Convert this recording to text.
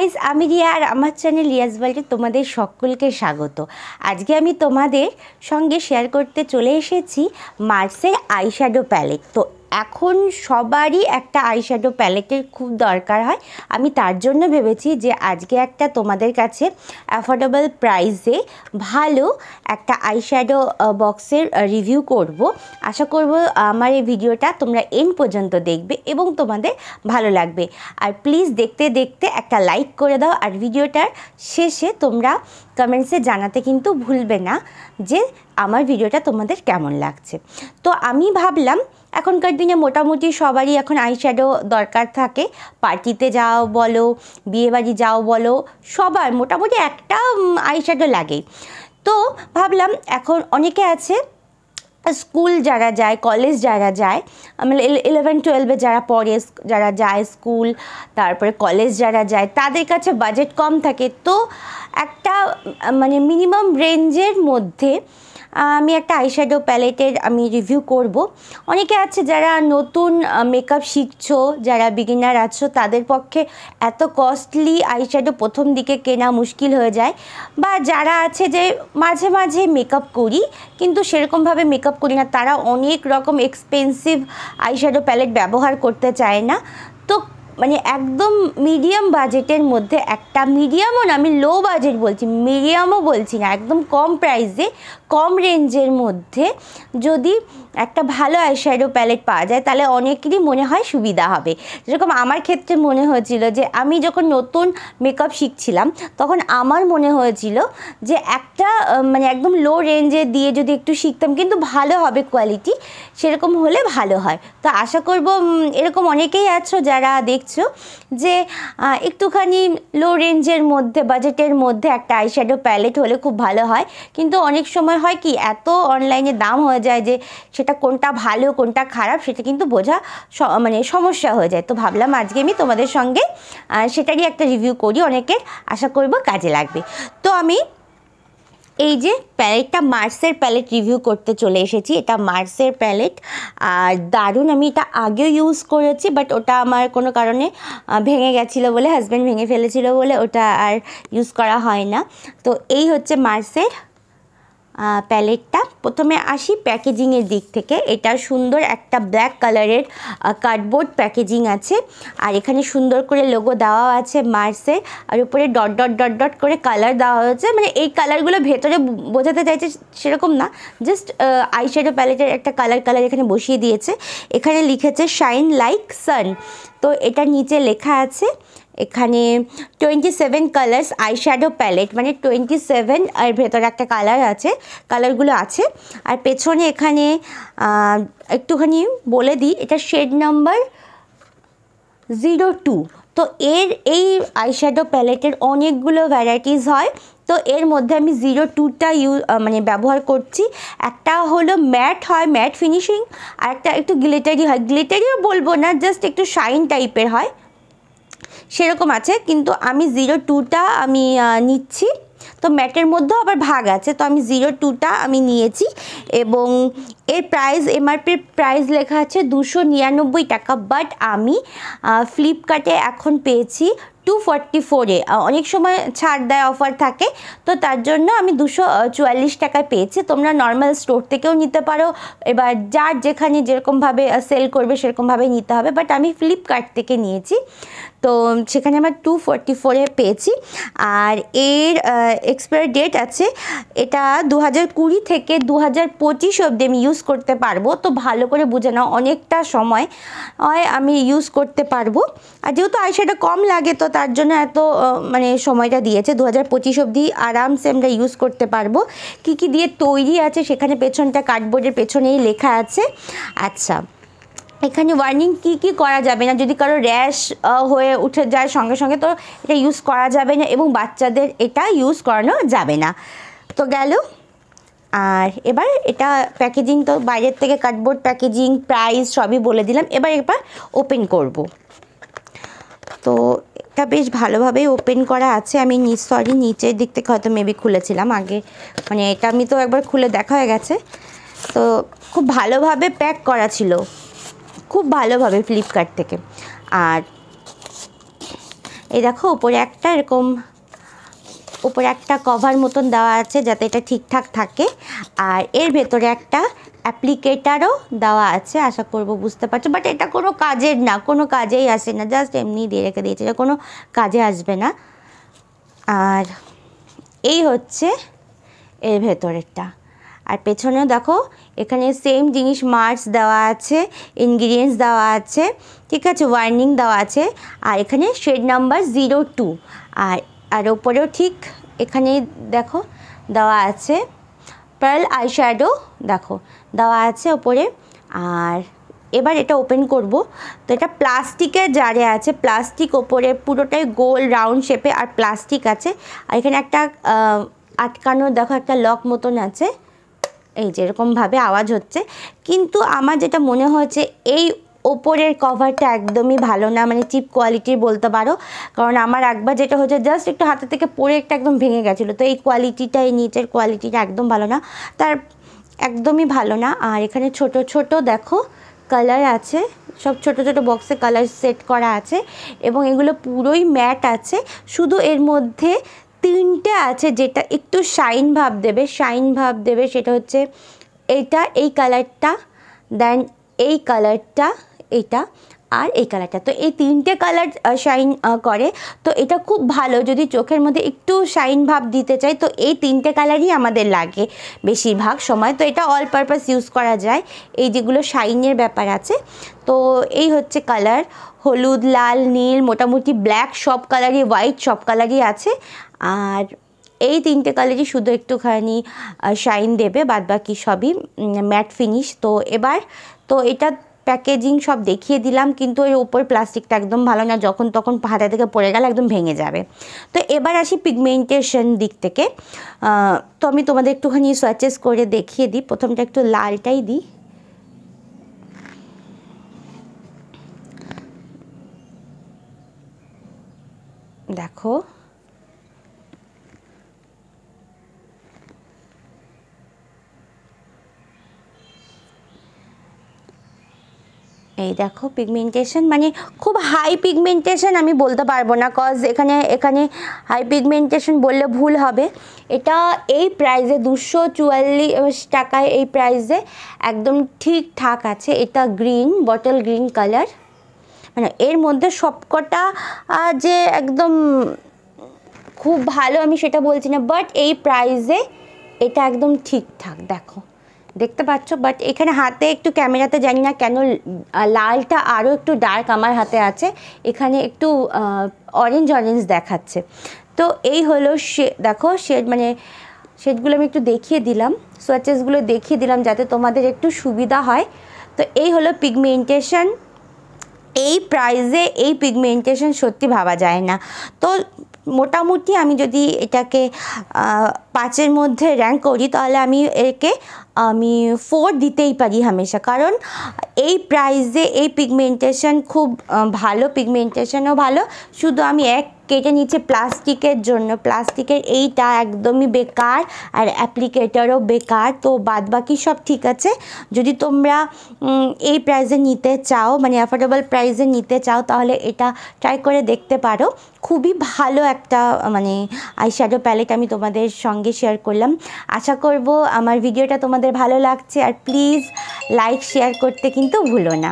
guys আমি রিয়া আর আমার channel Riaz ওয়ার্ল্ডে তোমাদের সকলকে স্বাগত আজকে আমি তোমাদের সঙ্গে শেয়ার করতে চলে এসেছি মার্সের আইশ্যাডো প্যালেট তো এখন সবারই একটা আইশ্যাডো প্যালেটের খুব দরকার হয় আমি তার জন্য ভেবেছি যে আজকে একটা তোমাদের কাছে অ্যাফোর্ডেবল প্রাইসে ভালো একটা আইশ্যাডো বক্সের রিভিউ করব আশা করব আমার এই ভিডিওটা তোমরা এন্ড পর্যন্ত দেখবে এবং তোমাদের ভালো লাগবে আর প্লিজ দেখতে দেখতে একটা লাইক করে দাও আর ভিডিওটার শেষে তোমরা কমেন্টসে জানাতে কিন্তু ভুলবে না যে আমার ভিডিওটা তোমাদের কেমন লাগছে তো আমি ভাবলাম এখনকার দিনে মোটামুটি সবারই এখন আইশ্যাডো দরকার থাকে পার্টিতে যাও বলো বিয়েবাড়ি যাও বলো সবার মোটামুটি একটা আইশ্যাডো লাগেই তো ভাবলাম এখন অনেকে আছে স্কুল যারা যায় কলেজ যারা যায় মানে ইলেভেন টুয়েলভে যারা পড়ে যারা যায় স্কুল তারপরে কলেজ যারা যায় তাদের কাছে বাজেট কম থাকে তো একটা মানে মিনিমাম রেঞ্জের মধ্যে আমি একটা আইশ্যাডো প্যালেটের আমি রিভিউ করব অনেকে আছে যারা নতুন মেকআপ শিখছো যারা বিগিনার আছো তাদের পক্ষে এত কস্টলি আইশ্যাডো প্রথম দিকে কেনা মুশকিল হয়ে যায় বা যারা আছে যে মাঝে মাঝে মেকআপ করি কিন্তু সেরকমভাবে মেকআপ করি না তারা অনেক রকম এক্সপেন্সিভ আইশ্যাডো প্যালেট ব্যবহার করতে চায় না তো মানে একদম মিডিয়াম বাজেটের মধ্যে একটা মিডিয়ামও না আমি লো বাজেট বলছি মিডিয়ামও বলছি না একদম কম প্রাইসে কম রেঞ্জের মধ্যে যদি একটা ভালো আইশ্যাডো প্যালেট পাওয়া যায় তাহলে অনেকেরই মনে হয় সুবিধা হবে যেরকম আমার ক্ষেত্রে মনে হয়েছিল যে আমি যখন নতুন মেকআপ শিখছিলাম তখন আমার মনে হয়েছিল যে একটা মানে একদম লো রেঞ্জে দিয়ে যদি একটু শিখতাম কিন্তু ভালো হবে কোয়ালিটি সেরকম হলে ভালো হয় তো আশা করব এরকম অনেকেই আছো যারা দেখছো যে একটুখানি লো রেঞ্জের মধ্যে বাজেটের মধ্যে একটা আইশ্যাডো প্যালেট হলে খুব ভালো হয় কিন্তু অনেক সময় হয় কি এত অনলাইনে দাম হয়ে যায় যে সেটা কোনটা ভালো কোনটা খারাপ সেটা কিন্তু বোঝা মানে সমস্যা হয়ে যায় তো ভাবলাম আজকে আমি তোমাদের সঙ্গে সেটারই একটা রিভিউ করি অনেকে আশা করব কাজে লাগবে তো আমি এই যে প্যালেটটা মার্সের প্যালেট রিভিউ করতে চলে এসেছি এটা মার্সের প্যালেট আর দারুণ আমি এটা আগেও ইউজ করেছি বাট ওটা আমার কোনো কারণে ভেঙে গেছিলো বলে হাজব্যান্ড ভেঙে ফেলেছিল বলে ওটা আর ইউজ করা হয় না তো এই হচ্ছে মার্সের প্যালেটটা প্রথমে আসি প্যাকেজিংয়ের দিক থেকে এটা সুন্দর একটা ব্ল্যাক কালারের কার্ডবোর্ড প্যাকেজিং আছে আর এখানে সুন্দর করে লোগো দেওয়া আছে মার্সে আর উপরে ডট ডট ডট ডট করে কালার দেওয়া হয়েছে মানে এই কালারগুলো ভেতরে বোঝাতে চাইছে সেরকম না জাস্ট আইশ্যাডো প্যালেটের একটা কালার কালার এখানে বসিয়ে দিয়েছে এখানে লিখেছে শাইন লাইক সান তো এটা নিচে লেখা আছে এখানে twenty seven colours eye shadow palette মানে টোয়েন্টি সেভেন আর ভেতরে একটা কালার আছে কালারগুলো আছে আর পেছনে এখানে একটুখানি বলে দিই এটা শেড নাম্বার জিরো টু তো এর এই আইশ্যাডো প্যালেটের অনেকগুলো ভ্যারাইটিস হয় তো এর মধ্যে আমি জিরো টুটা ইউ মানে ব্যবহার করছি একটা হলো ম্যাট হয় ম্যাট ফিনিশিং আর একটা একটু গ্লিটারি হয় গ্লিটারিও বলবো না জাস্ট একটু শাইন টাইপের হয় সেরকম আছে কিন্তু আমি জিরো টুটা আমি নিচ্ছি তো ম্যাটের মধ্যেও আবার ভাগ আছে তো আমি জিরো টুটা আমি নিয়েছি এবং এর প্রাইস এমআরপির প্রাইস লেখা আছে দুশো নিরানব্বই টাকা বাট আমি ফ্লিপকার্টে এখন পেয়েছি টু ফর্টি ফোরে অনেক সময় ছাড় দেয় অফার থাকে তো তার জন্য আমি দুশো চুয়াল্লিশ টাকায় পেয়েছি তোমরা নর্মাল স্টোর থেকেও নিতে পারো এবার যার যেখানে যেরকমভাবে সেল করবে সেরকমভাবে নিতে হবে বাট আমি ফ্লিপকার্ট থেকে নিয়েছি তো সেখানে আমার টু ফর্টি ফোরে পেয়েছি আর এর এক্সপায়ার ডেট আছে এটা দু হাজার কুড়ি থেকে দু হাজার পঁচিশ অবধি আমি ইউজ করতে পারবো তো ভালো করে বুঝে নাও অনেকটা সময় আমি ইউজ করতে পারবো আর যেহেতু আইশ্যাডো কম লাগে তো তার জন্য এত মানে সময়টা দিয়েছে দু হাজার পঁচিশ অবধি আরামসে আমরা ইউজ করতে পারবো কি কি দিয়ে তৈরি আছে সেখানে পেছনটা কার্ডবোর্ডের পেছনেই লেখা আছে আচ্ছা এখানে ওয়ার্নিং কি কি করা যাবে না যদি কারো র্যাশ হয়ে উঠে যায় সঙ্গে সঙ্গে তো এটা ইউজ করা যাবে না এবং বাচ্চাদের এটা ইউজ করানো যাবে না তো গেল আর এবার এটা প্যাকেজিং তো বাইরের থেকে কার্ডবোর্ড প্যাকেজিং প্রাইস সবই বলে দিলাম এবার এবার ওপেন করব তো এটা বেশ ভালোভাবেই ওপেন করা আছে আমি নিচ সরি নিচের দিক থেকে হয়তো মেবি খুলেছিলাম আগে মানে এটা আমি তো একবার খুলে দেখা হয়ে গেছে তো খুব ভালোভাবে প্যাক করা ছিল খুব ভালোভাবে ফ্লিপকার্ট থেকে আর এই দেখো ওপরে একটা এরকম উপরে একটা কভার মতন দেওয়া আছে যাতে এটা ঠিকঠাক থাকে আর এর ভেতরে একটা অ্যাপ্লিকেটারও দেওয়া আছে আশা করব বুঝতে পারছো বাট এটা কোনো কাজের না কোনো কাজেই আসে না জাস্ট এমনি দিয়ে রেখে দিয়েছে এটা কোনো কাজে আসবে না আর এই হচ্ছে এর ভেতরেরটা আর পেছনেও দেখো এখানে সেম জিনিস মার্কস দেওয়া আছে ইনগ্রিডিয়েন্টস দেওয়া আছে ঠিক আছে ওয়ার্নিং দেওয়া আছে আর এখানে শেড নাম্বার জিরো টু আর আর ওপরেও ঠিক এখানেই দেখো দেওয়া আছে পার্ল আই শ্যাডো দেখো দেওয়া আছে ওপরে আর এবার এটা ওপেন করব তো এটা প্লাস্টিকের জারে আছে প্লাস্টিক ওপরে পুরোটাই গোল রাউন্ড শেপে আর প্লাস্টিক আছে আর এখানে একটা আটকানো দেখো একটা লক মতন আছে এই যেরকমভাবে আওয়াজ হচ্ছে কিন্তু আমার যেটা মনে হচ্ছে এই ওপরের কভারটা একদমই ভালো না মানে চিপ কোয়ালিটির বলতে পারো কারণ আমার একবার যেটা হচ্ছে জাস্ট একটু হাতে থেকে পরে একটা একদম ভেঙে গেছিলো তো এই কোয়ালিটিটা এই নিচের কোয়ালিটিটা একদম ভালো না তার একদমই ভালো না আর এখানে ছোট ছোট দেখো কালার আছে সব ছোট ছোট বক্সে কালার সেট করা আছে এবং এগুলো পুরোই ম্যাট আছে শুধু এর মধ্যে তিনটে আছে যেটা একটু শাইন ভাব দেবে শাইন ভাব দেবে সেটা হচ্ছে এটা এই কালারটা দেন এই কালারটা এটা আর এই কালারটা তো এই তিনটে কালার শাইন করে তো এটা খুব ভালো যদি চোখের মধ্যে একটু শাইন ভাব দিতে চাই তো এই তিনটে কালারই আমাদের লাগে বেশিরভাগ সময় তো এটা অল পারপাস ইউজ করা যায় এই যেগুলো শাইনের ব্যাপার আছে তো এই হচ্ছে কালার হলুদ লাল নীল মোটামুটি ব্ল্যাক সব কালারই হোয়াইট সব কালারই আছে আর এই তিনটে কালারই শুধু একটুখানি শাইন দেবে বাদ বাকি সবই ম্যাট ফিনিশ তো এবার তো এটা প্যাকেজিং সব দেখিয়ে দিলাম কিন্তু ওই ওপর প্লাস্টিকটা একদম ভালো না যখন তখন হাতে থেকে পড়ে গেলে একদম ভেঙে যাবে তো এবার আসি পিগমেন্টেশন দিক থেকে তো আমি তোমাদের একটুখানি সোয়াচেস করে দেখিয়ে দিই প্রথমটা একটু লালটাই দিই দেখো এই দেখো পিগমেন্টেশন মানে খুব হাই পিগমেন্টেশন আমি বলতে পারবো না কজ এখানে এখানে হাই পিগমেন্টেশন বললে ভুল হবে এটা এই প্রাইজে দুশো চুয়াল্লিশ টাকায় এই প্রাইজে একদম ঠিকঠাক আছে এটা গ্রিন বটল গ্রিন কালার মানে এর মধ্যে সবকটা যে একদম খুব ভালো আমি সেটা বলছি না বাট এই প্রাইজে এটা একদম ঠিকঠাক দেখো দেখতে পাচ্ছ বাট এখানে হাতে একটু ক্যামেরাতে জানি না কেন লালটা আরও একটু ডার্ক আমার হাতে আছে এখানে একটু অরেঞ্জ অরেঞ্জ দেখাচ্ছে তো এই হলো শে দেখো শেড মানে শেডগুলো আমি একটু দেখিয়ে দিলাম সোয়াচেসগুলো দেখিয়ে দিলাম যাতে তোমাদের একটু সুবিধা হয় তো এই হলো পিগমেন্টেশন এই প্রাইজে এই পিগমেন্টেশন সত্যি ভাবা যায় না তো মোটামুটি আমি যদি এটাকে পাঁচের মধ্যে র্যাঙ্ক করি তাহলে আমি একে আমি ফোর দিতেই পারি হামেশা কারণ এই প্রাইজে এই পিগমেন্টেশন খুব ভালো পিগমেন্টেশনও ভালো শুধু আমি এক কেটে নিচ্ছে প্লাস্টিকের জন্য প্লাস্টিকের এইটা একদমই বেকার আর অ্যাপ্লিকেটারও বেকার তো বাদ বাকি সব ঠিক আছে যদি তোমরা এই প্রাইজে নিতে চাও মানে অ্যাফোর্ডেবল প্রাইজে নিতে চাও তাহলে এটা ট্রাই করে দেখতে পারো খুবই ভালো একটা মানে আইশ্যাডো প্যালেট আমি তোমাদের সঙ্গে সঙ্গে শেয়ার করলাম আশা করব আমার ভিডিওটা তোমাদের ভালো লাগছে আর প্লিজ লাইক শেয়ার করতে কিন্তু ভুলো না